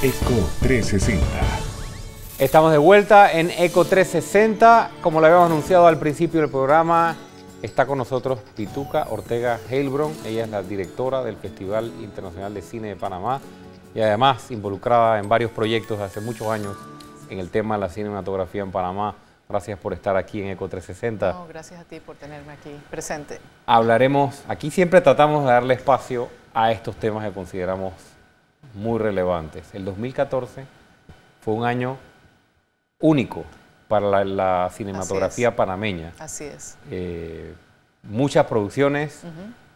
Eco 360. Estamos de vuelta en Eco 360. Como lo habíamos anunciado al principio del programa, está con nosotros Pituca Ortega Heilbron. Ella es la directora del Festival Internacional de Cine de Panamá y además involucrada en varios proyectos hace muchos años en el tema de la cinematografía en Panamá. Gracias por estar aquí en Eco 360. gracias a ti por tenerme aquí presente. Hablaremos, aquí siempre tratamos de darle espacio a estos temas que consideramos muy relevantes. El 2014 fue un año único para la, cinematografía panameña. Así es. Eh, muchas producciones,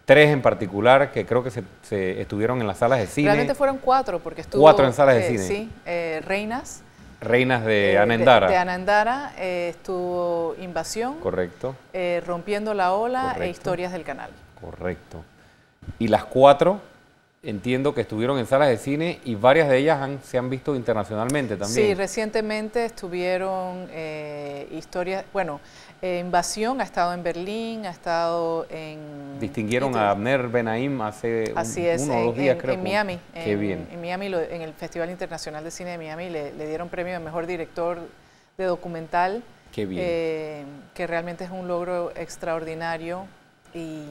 tres en particular que creo que se, estuvieron en las salas de cine. Realmente fueron cuatro porque estuvo... Cuatro en salas de eh, cine. Sí, eh, Reinas. Reinas de Anandara. De, Anandara estuvo Invasión. Correcto. Rompiendo la Ola e Historias del Canal. Correcto. Y las cuatro entiendo que estuvieron en salas de cine y varias de ellas han, se han visto internacionalmente también. Sí, recientemente estuvieron eh, historias, bueno, eh, Invasión ha estado en Berlín, ha estado en... Distinguieron a Abner Benaim hace uno o dos días, creo. En Miami. En, bien. En Miami, en el Festival Internacional de Cine de Miami, le, dieron premio de Mejor Director de Documental. Qué eh, que realmente es un logro extraordinario y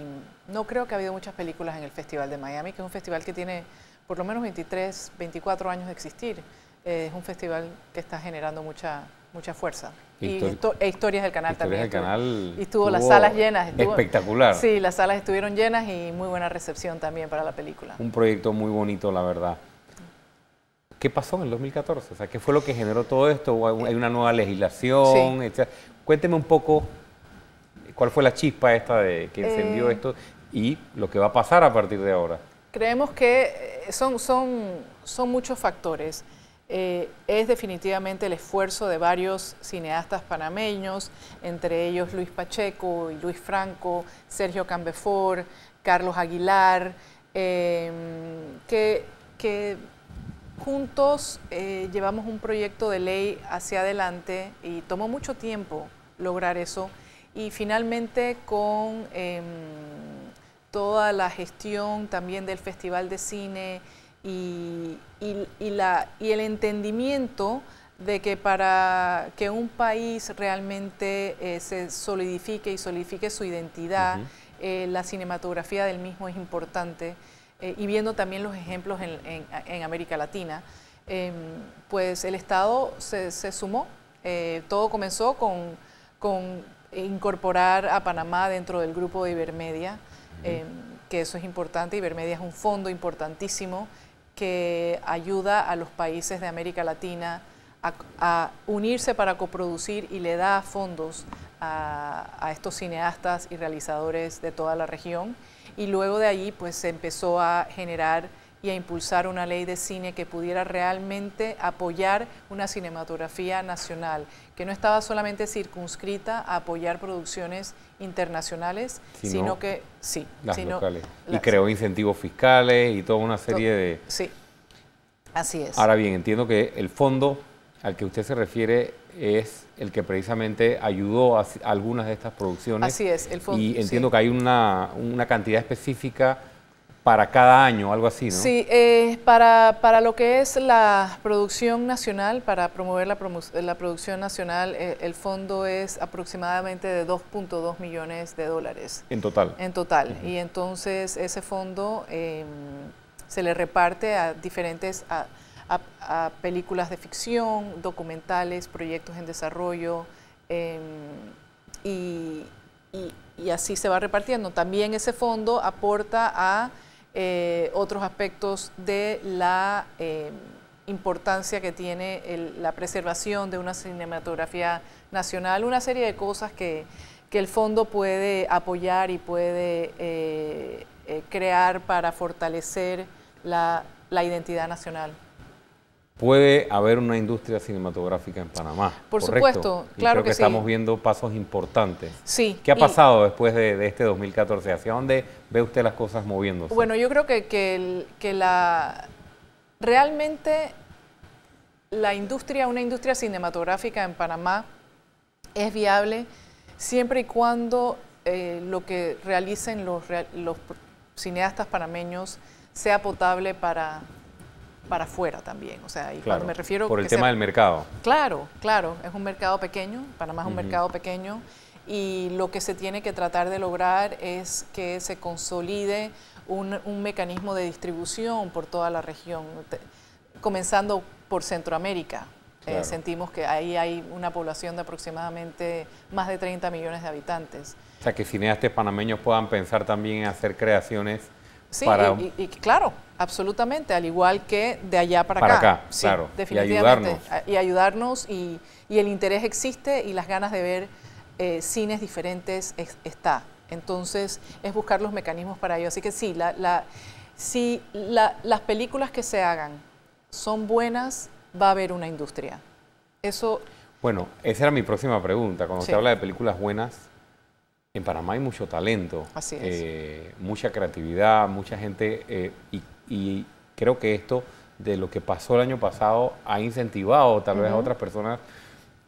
no creo que ha habido muchas películas en el Festival de Miami, que es un festival que tiene por lo menos 23, 24 años de existir. Eh, es un festival que está generando mucha, mucha fuerza. y e historias del canal historias también. Del canal y estuvo, las salas llenas. espectacular. Sí, las salas estuvieron llenas y muy buena recepción también para la película. Un proyecto muy bonito, la verdad. ¿Qué pasó en el 2014? O sea, ¿qué fue lo que generó todo esto? ¿Hay una nueva legislación? Cuénteme un poco cuál fue la chispa esta de que eh, encendió esto y lo que va a pasar a partir de ahora? Creemos que eh, son, son, son muchos factores. Eh, es definitivamente el esfuerzo de varios cineastas panameños, entre ellos Luis Pacheco y Luis Franco, Sergio Cambefor, Carlos Aguilar, em, que, que, juntos eh, llevamos un proyecto de ley hacia adelante y tomó mucho tiempo lograr eso y finalmente con em, toda la gestión también del Festival de Cine y, el entendimiento de que para que un país realmente eh, se solidifique y solidifique su identidad, eh, la cinematografía del mismo es importante. Eh, y viendo también los ejemplos en, América Latina, em, pues el Estado se, sumó. todo comenzó con incorporar a Panamá dentro del grupo de Ibermedia. Em, que eso es importante. Ibermedia es un fondo importantísimo que ayuda a los países de América Latina a, unirse para coproducir y le da fondos a, estos cineastas y realizadores de toda la región. Y luego de allí pues se empezó a generar y a impulsar una ley de cine que pudiera realmente apoyar una cinematografía nacional, que no estaba solamente circunscrita a apoyar producciones internacionales, sino, que sí, las locales. y creó incentivos fiscales y toda una serie de... Sí, así es. Ahora bien, entiendo que el fondo al que usted se refiere es el que precisamente ayudó a algunas de estas producciones. Así es, el fondo. Y entiendo que hay una, una cantidad específica para cada año, algo así, ¿no? Sí, eh, para, lo que es la producción nacional, para promover la, la producción nacional, eh, el fondo es aproximadamente de 2.2 millones de dólares. En total. En total. Y entonces ese fondo em, se le reparte a diferentes, a, películas de ficción, documentales, proyectos en desarrollo. Em, y, y así se va repartiendo. También ese fondo aporta a eh, otros aspectos de la eh, importancia que tiene la preservación de una cinematografía nacional, una serie de cosas que, el fondo puede apoyar y puede eh, crear para fortalecer la identidad nacional puede haber una industria cinematográfica en Panamá. Por supuesto, y claro creo que, Estamos viendo pasos importantes. Sí. ¿Qué ha pasado después de, este 2014? ¿Hacia dónde ve usted las cosas moviéndose? Bueno, yo creo que, la realmente la industria, una industria cinematográfica en Panamá es viable siempre y cuando eh, lo que realicen los, los cineastas panameños sea potable para para afuera también. O sea, y me refiero... Por el tema del mercado. Claro, claro, es un mercado pequeño, Panamá es un mercado pequeño y lo que se tiene que tratar de lograr es que se consolide un, mecanismo de distribución por toda la región, comenzando por Centroamérica. Eh, sentimos que ahí hay una población de aproximadamente más de 30 millones de habitantes. O sea, que cineastas panameños puedan pensar también en hacer creaciones para... y, claro, Absolutamente, al igual que de allá para, para acá. claro. Definitivamente. Y ayudarnos. Y, ayudarnos y, el interés existe y las ganas de ver eh, cines diferentes está. Entonces, es buscar los mecanismos para ello. Así que sí, la, la, si las películas que se hagan son buenas, va a haber una industria. Eso. Bueno, esa era mi próxima pregunta. Cuando se habla de películas buenas, en Panamá hay mucho talento, Así es. Eh, mucha creatividad, mucha gente eh, y y creo que esto de lo que pasó el año pasado ha incentivado tal vez a otras personas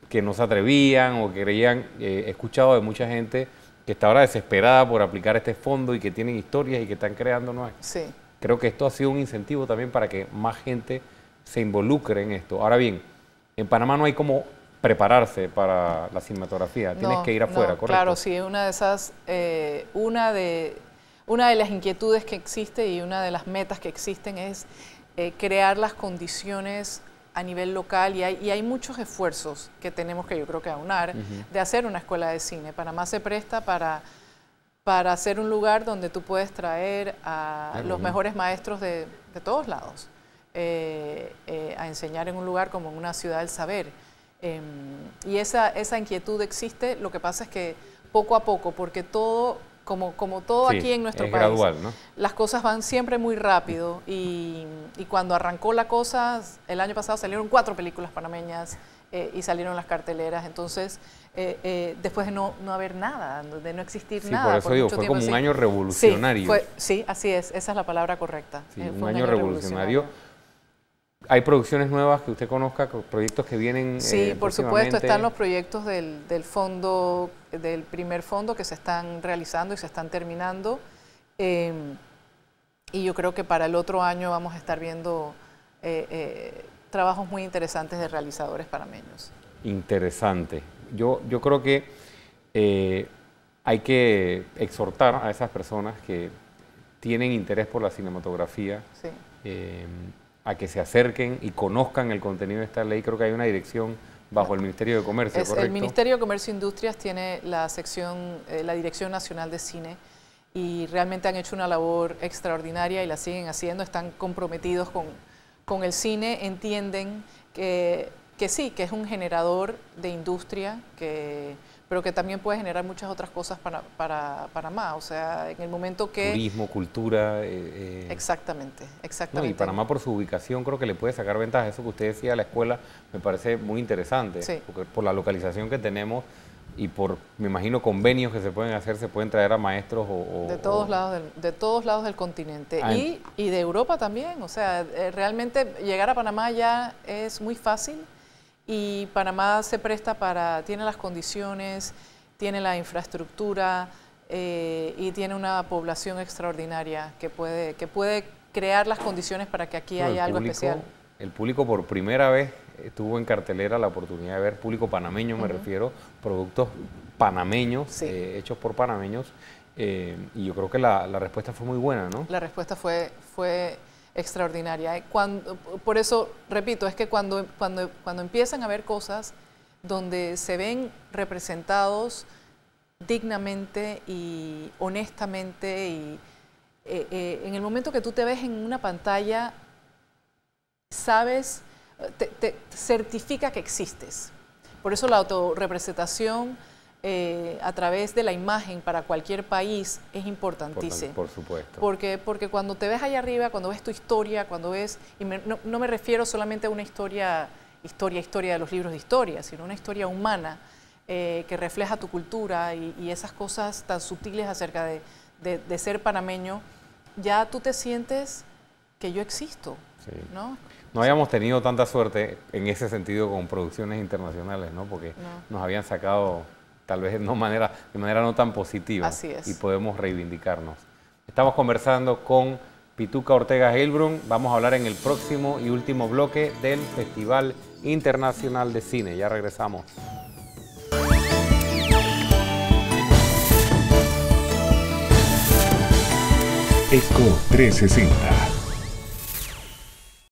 que no se atrevían o que creían, eh, he escuchado de mucha gente que está ahora desesperada por aplicar este fondo y que tienen historias y que están creando nuevas. Sí. Creo que esto ha sido un incentivo también para que más gente se involucre en esto. Ahora bien, en Panamá no hay como prepararse para la cinematografía, tienes que ir afuera, ¿correcto? Claro, sí, una de esas, eh, una de una de las inquietudes que existe y una de las metas que existen es eh, crear las condiciones a nivel local y hay, muchos esfuerzos que tenemos que yo creo que aunar de hacer una escuela de cine. para más se presta para, para hacer un lugar donde tú puedes traer a los mejores maestros de, de todos lados eh, eh, a enseñar en un lugar como en una ciudad del saber. Em, y esa, esa inquietud existe, lo que pasa es que poco a poco, porque todo como, como todo aquí en nuestro país. Las cosas van siempre muy rápido y, y, cuando arrancó la cosa, el año pasado salieron cuatro películas panameñas eh, y salieron las carteleras, entonces eh, eh, después de no, no, haber nada, de no existir nada. Por fue como un año revolucionario. sí, así es, esa es la palabra correcta. un, año, revolucionario ¿Hay producciones nuevas que usted conozca, proyectos que vienen? Eh, sí, por supuesto, están los proyectos del, fondo, del primer fondo que se están realizando y se están terminando. Em, y yo creo que para el otro año vamos a estar viendo eh, eh, trabajos muy interesantes de realizadores parameños. Interesante. Yo, yo creo que hay que exhortar a esas personas que tienen interés por la cinematografía. Sí em, a que se acerquen y conozcan el contenido de esta ley. Creo que hay una dirección bajo el Ministerio de Comercio, El Ministerio de Comercio e Industrias tiene la sección, eh, la Dirección Nacional de Cine y realmente han hecho una labor extraordinaria y la siguen haciendo, están comprometidos con, con el cine, entienden que, que sí, que es un generador de industria, que pero que también puede generar muchas otras cosas para, para Panamá. O sea, en el momento que... Turismo, cultura. Eh, eh. Exactamente, exactamente. y Panamá por su ubicación creo que le puede sacar ventaja. Eso que usted decía, la escuela me parece muy interesante, porque por la localización que tenemos y por, me imagino, convenios que se pueden hacer, se pueden traer a maestros o... de, todos Lados del, de todos lados del continente ah, y, y de Europa también. O sea, eh, realmente llegar a Panamá ya es muy fácil y Panamá se presta para, tiene las condiciones, tiene la infraestructura eh, y tiene una población extraordinaria que puede, que puede crear las condiciones para que aquí haya algo especial. El público por primera vez tuvo en cartelera la oportunidad de ver público panameño, me refiero, productos panameños, eh, hechos por panameños, eh, y yo creo que la, respuesta fue muy buena, ¿no? La respuesta fue, fue extraordinaria. ¿eh? por eso, repito, es que cuando, empiezan a ver cosas donde se ven representados dignamente y honestamente y eh, eh, en el momento que tú te ves en una pantalla, sabes, te certifica que existes. Por eso la autorrepresentación eh, a través de la imagen para cualquier país es importantísimo. Por, supuesto. Porque, porque cuando te ves allá arriba, cuando ves tu historia, cuando ves, y no, me refiero solamente a una historia, historia, historia de los libros de historia, sino una historia humana eh, que refleja tu cultura y, y, esas cosas tan sutiles acerca de, de, ser panameño, ya tú te sientes que yo existo, ¿no? no habíamos tenido tanta suerte en ese sentido con producciones internacionales, ¿no? Porque nos habían sacado tal vez no manera, de manera no tan positiva. Y podemos reivindicarnos. Estamos conversando con Pituca Ortega Heilbrun, Vamos a hablar en el próximo y último bloque del Festival Internacional de Cine. Ya regresamos. ECO CINTA